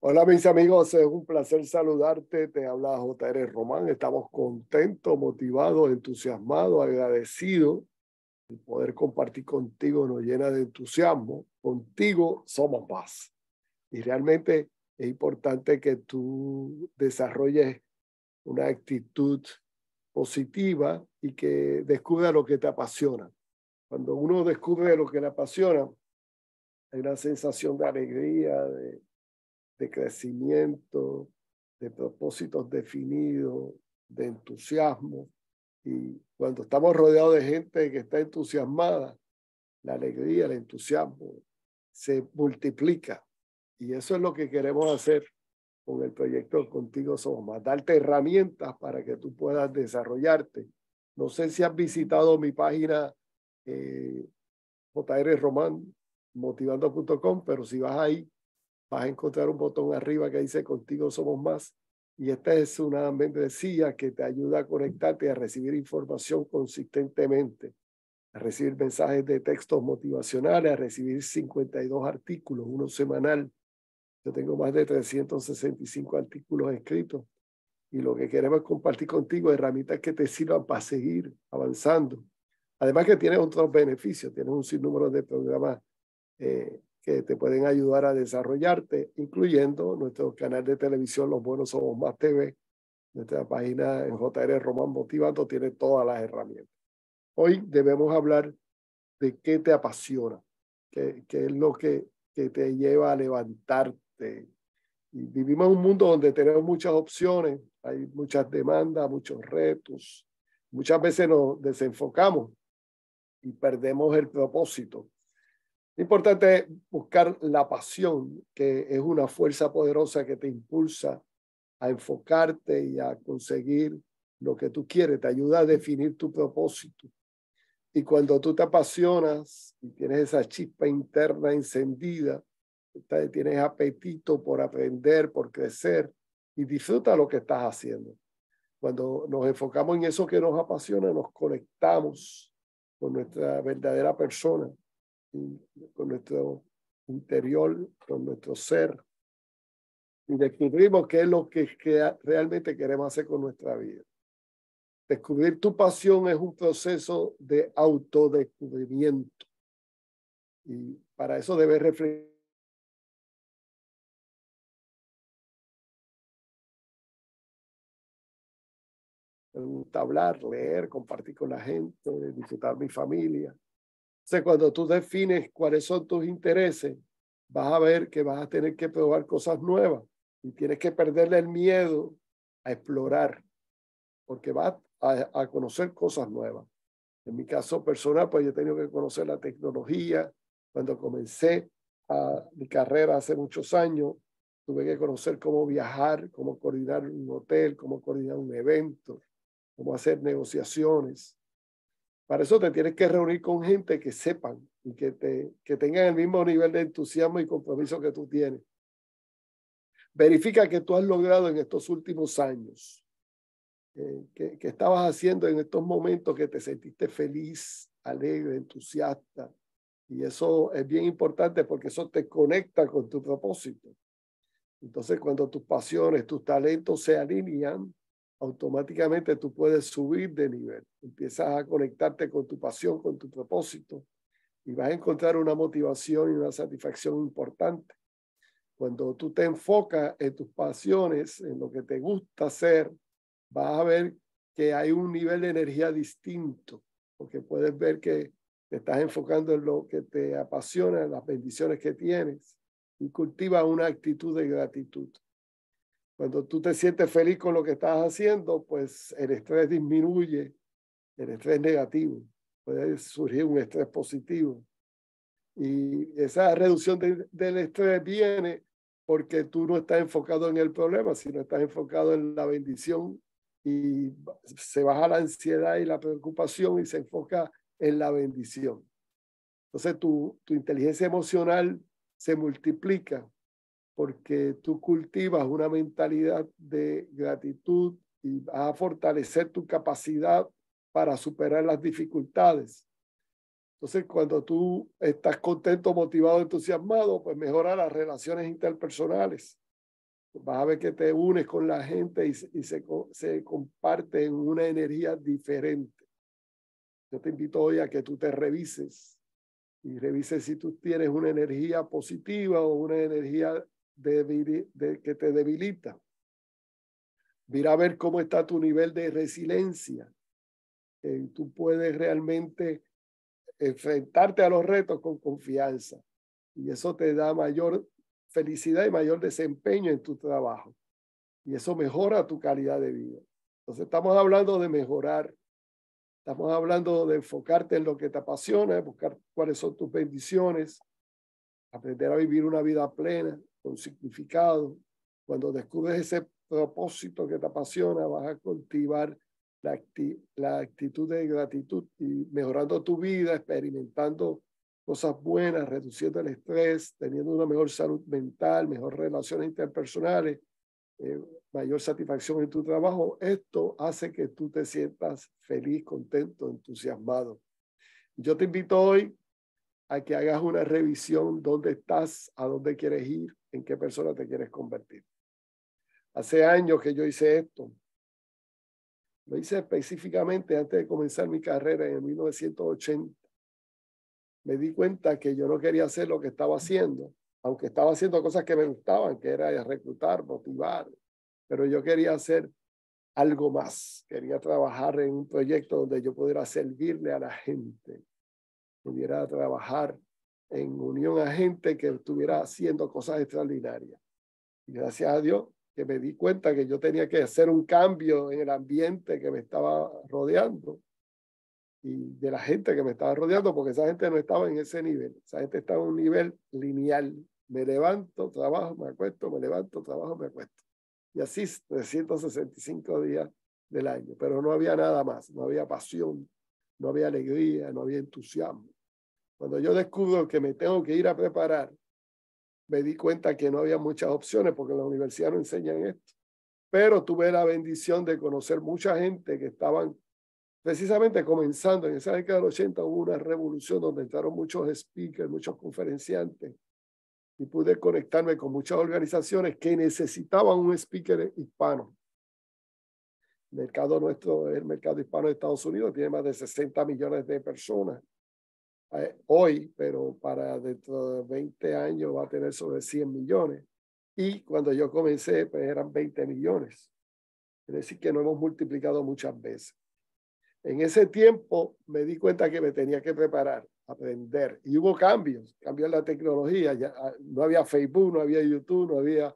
Hola mis amigos, es un placer saludarte, te habla JR Román, estamos contentos, motivados, entusiasmados, agradecidos. El poder compartir contigo nos llena de entusiasmo, contigo somos paz. Y realmente es importante que tú desarrolles una actitud positiva y que descubra lo que te apasiona. Cuando uno descubre lo que le apasiona, hay una sensación de alegría, de de crecimiento, de propósitos definidos, de entusiasmo. Y cuando estamos rodeados de gente que está entusiasmada, la alegría, el entusiasmo se multiplica. Y eso es lo que queremos hacer con el proyecto Contigo Somos Más, darte herramientas para que tú puedas desarrollarte. No sé si has visitado mi página eh, pero si vas ahí, vas a encontrar un botón arriba que dice contigo somos más. Y esta es una membresía que te ayuda a conectarte y a recibir información consistentemente, a recibir mensajes de textos motivacionales, a recibir 52 artículos, uno semanal. Yo tengo más de 365 artículos escritos y lo que queremos compartir contigo herramientas que te sirvan para seguir avanzando. Además que tienes otros beneficios, tienes un sinnúmero de programas eh, que te pueden ayudar a desarrollarte, incluyendo nuestro canal de televisión Los Buenos Somos Más TV. Nuestra página en JR Román Motivando tiene todas las herramientas. Hoy debemos hablar de qué te apasiona, qué, qué es lo que, te lleva a levantarte. vivimos en un mundo donde tenemos muchas opciones, hay muchas demandas, muchos retos. Muchas veces nos desenfocamos y perdemos el propósito es importante buscar la pasión, que es una fuerza poderosa que te impulsa a enfocarte y a conseguir lo que tú quieres, te ayuda a definir tu propósito. Y cuando tú te apasionas y tienes esa chispa interna encendida, tienes apetito por aprender, por crecer y disfruta lo que estás haciendo. Cuando nos enfocamos en eso que nos apasiona, nos conectamos con nuestra verdadera persona con nuestro interior, con nuestro ser, y descubrimos qué es lo que, realmente queremos hacer con nuestra vida. Descubrir tu pasión es un proceso de autodescubrimiento. Y para eso debes reflexionar. Hablar, leer, compartir con la gente, disfrutar mi familia cuando tú defines cuáles son tus intereses, vas a ver que vas a tener que probar cosas nuevas y tienes que perderle el miedo a explorar, porque vas a, conocer cosas nuevas. En mi caso personal, pues yo he tenido que conocer la tecnología. Cuando comencé a, mi carrera hace muchos años, tuve que conocer cómo viajar, cómo coordinar un hotel, cómo coordinar un evento, cómo hacer negociaciones. Para eso te tienes que reunir con gente que sepan y que, te, que tengan el mismo nivel de entusiasmo y compromiso que tú tienes. Verifica que tú has logrado en estos últimos años, eh, que estabas haciendo en estos momentos que te sentiste feliz, alegre, entusiasta. Y eso es bien importante porque eso te conecta con tu propósito. Entonces, cuando tus pasiones, tus talentos se alinean, automáticamente tú puedes subir de nivel. Empiezas a conectarte con tu pasión, con tu propósito y vas a encontrar una motivación y una satisfacción importante. Cuando tú te enfocas en tus pasiones, en lo que te gusta hacer, vas a ver que hay un nivel de energía distinto, porque puedes ver que te estás enfocando en lo que te apasiona, en las bendiciones que tienes y cultiva una actitud de gratitud. Cuando tú te sientes feliz con lo que estás haciendo, pues el estrés disminuye, el estrés negativo. Puede surgir un estrés positivo. Y esa reducción del estrés viene porque tú no estás enfocado en el problema, sino estás enfocado en la bendición y se baja la ansiedad y la preocupación y se enfoca en la bendición. Entonces tu, tu inteligencia emocional se multiplica porque tú cultivas una mentalidad de gratitud y vas a fortalecer tu capacidad para superar las dificultades. Entonces, cuando tú estás contento, motivado, entusiasmado, pues mejora las relaciones interpersonales. Vas a ver que te unes con la gente y, se, se comparte en una energía diferente. Yo te invito hoy a que tú te revises y revises si tú tienes una energía positiva o una energía de, que te debilita. Mira a ver cómo está tu nivel de resiliencia. Eh, tú puedes realmente enfrentarte a los retos con confianza. Y eso te da mayor felicidad y mayor desempeño en tu trabajo. Y eso mejora tu calidad de vida. Entonces estamos hablando de mejorar. Estamos hablando de enfocarte en lo que te apasiona, buscar cuáles son tus bendiciones, aprender a vivir una vida plena, con significado. Cuando descubres ese propósito que te apasiona, vas a cultivar la, la actitud de gratitud y mejorando tu vida, experimentando cosas buenas, reduciendo el estrés, teniendo una mejor salud mental, mejor relaciones interpersonales, eh, mayor satisfacción en tu trabajo. Esto hace que tú te sientas feliz, contento, entusiasmado. Yo te invito hoy a que hagas una revisión, dónde estás, a dónde quieres ir, en qué persona te quieres convertir. Hace años que yo hice esto. Lo hice específicamente antes de comenzar mi carrera en 1980. Me di cuenta que yo no quería hacer lo que estaba haciendo, aunque estaba haciendo cosas que me gustaban, que era reclutar, motivar, pero yo quería hacer algo más. Quería trabajar en un proyecto donde yo pudiera servirle a la gente, pudiera trabajar en unión a gente que estuviera haciendo cosas extraordinarias. Y gracias a Dios que me di cuenta que yo tenía que hacer un cambio en el ambiente que me estaba rodeando y de la gente que me estaba rodeando, porque esa gente no estaba en ese nivel, esa gente estaba en un nivel lineal. Me levanto, trabajo, me acuesto, me levanto, trabajo, me acuesto. Y así 365 días del año, pero no había nada más, no había pasión, no había alegría, no había entusiasmo. Cuando yo descubro que me tengo que ir a preparar, me di cuenta que no había muchas opciones porque la universidad no enseñan esto. Pero tuve la bendición de conocer mucha gente que estaban precisamente comenzando en esa década del 80 hubo una revolución donde entraron muchos speakers, muchos conferenciantes y pude conectarme con muchas organizaciones que necesitaban un speaker hispano. El mercado nuestro el mercado hispano de Estados Unidos, tiene más de 60 millones de personas eh, hoy, pero para dentro de 20 años va a tener sobre 100 millones. Y cuando yo comencé, pues eran 20 millones. Es decir, que no hemos multiplicado muchas veces. En ese tiempo me di cuenta que me tenía que preparar, aprender. Y hubo cambios, Cambió la tecnología. Ya, ah, no había Facebook, no había YouTube, no había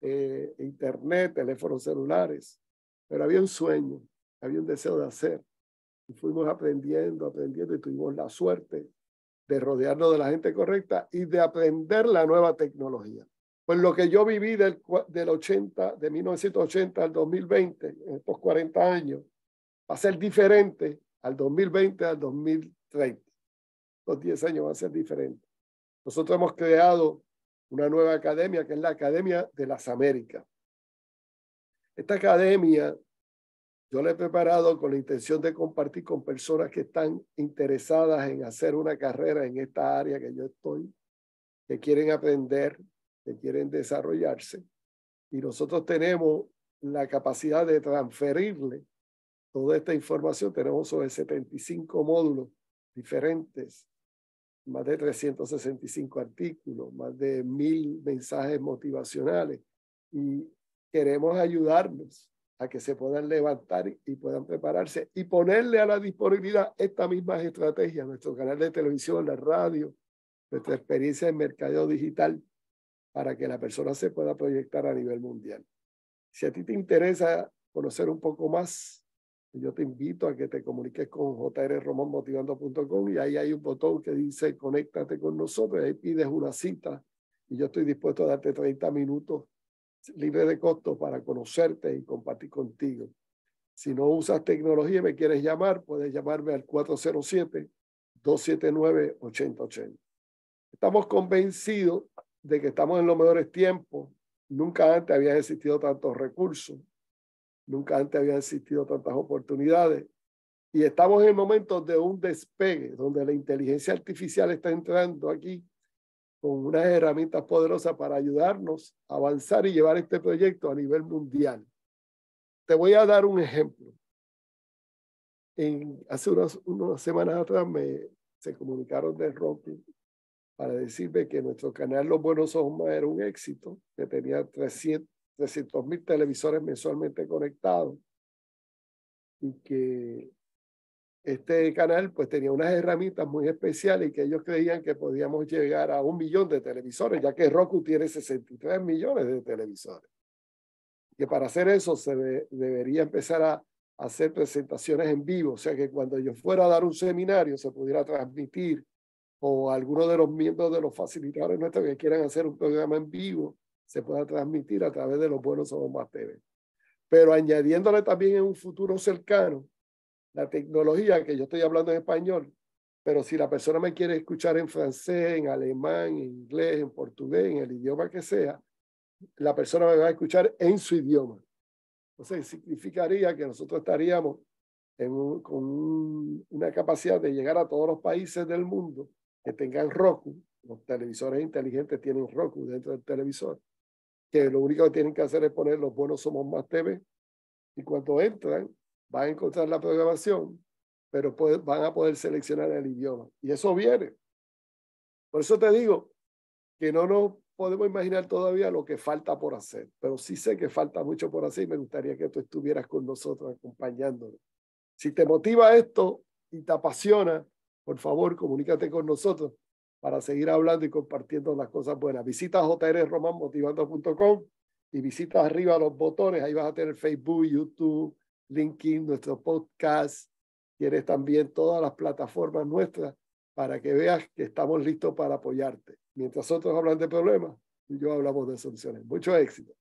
eh, Internet, teléfonos celulares. Pero había un sueño, había un deseo de hacer. Y fuimos aprendiendo, aprendiendo y tuvimos la suerte de rodearnos de la gente correcta y de aprender la nueva tecnología. Pues lo que yo viví del, del 80, de 1980 al 2020, en estos 40 años, va a ser diferente al 2020, al 2030. Los 10 años van a ser diferentes. Nosotros hemos creado una nueva academia que es la Academia de las Américas. Esta academia yo lo he preparado con la intención de compartir con personas que están interesadas en hacer una carrera en esta área que yo estoy, que quieren aprender, que quieren desarrollarse. Y nosotros tenemos la capacidad de transferirle toda esta información. Tenemos sobre 75 módulos diferentes, más de 365 artículos, más de mil mensajes motivacionales. Y queremos ayudarnos a que se puedan levantar y puedan prepararse y ponerle a la disponibilidad estas mismas estrategias, nuestro canal de televisión, la radio, nuestra experiencia en mercadeo digital, para que la persona se pueda proyectar a nivel mundial. Si a ti te interesa conocer un poco más, yo te invito a que te comuniques con jrromonmotivando.com y ahí hay un botón que dice conéctate con nosotros y ahí pides una cita y yo estoy dispuesto a darte 30 minutos libre de costo para conocerte y compartir contigo. Si no usas tecnología y me quieres llamar, puedes llamarme al 407-279-8080. Estamos convencidos de que estamos en los mejores tiempos. Nunca antes había existido tantos recursos, nunca antes había existido tantas oportunidades. Y estamos en momentos de un despegue, donde la inteligencia artificial está entrando aquí con unas herramientas poderosas para ayudarnos a avanzar y llevar este proyecto a nivel mundial. Te voy a dar un ejemplo. hace unas, semanas atrás me, se comunicaron de Rocky para decirme que nuestro canal Los Buenos Ojos era un éxito, que tenía 300 mil televisores mensualmente conectados y que este canal pues tenía unas herramientas muy especiales y que ellos creían que podíamos llegar a un millón de televisores, ya que Roku tiene 63 millones de televisores. Que para hacer eso se debería empezar a hacer presentaciones en vivo, o sea que cuando yo fuera a dar un seminario se pudiera transmitir o alguno de los miembros de los facilitadores nuestros que quieran hacer un programa en vivo se pueda transmitir a través de los buenos o Más TV. Pero añadiéndole también en un futuro cercano la tecnología, que yo estoy hablando en español, pero si la persona me quiere escuchar en francés, en alemán, en inglés, en portugués, en el idioma que sea, la persona me va a escuchar en su idioma. O sea, significaría que nosotros estaríamos con una capacidad de llegar a todos los países del mundo que tengan Roku. Los televisores inteligentes tienen Roku dentro del televisor, que lo único que tienen que hacer es poner los buenos somos más TV. Y cuando entran, van a encontrar la programación, pero van a poder seleccionar el idioma. Y eso viene. Por eso te digo que no nos podemos imaginar todavía lo que falta por hacer, pero sí sé que falta mucho por hacer y me gustaría que tú estuvieras con nosotros acompañándonos. Si te motiva esto y te apasiona, por favor, comunícate con nosotros para seguir hablando y compartiendo las cosas buenas. Visita jrromanmotivando.com y visita arriba los botones, ahí vas a tener Facebook, YouTube, LinkedIn, nuestro podcast, tienes también todas las plataformas nuestras para que veas que estamos listos para apoyarte. Mientras otros hablan de problemas, yo hablamos de soluciones. Mucho éxito.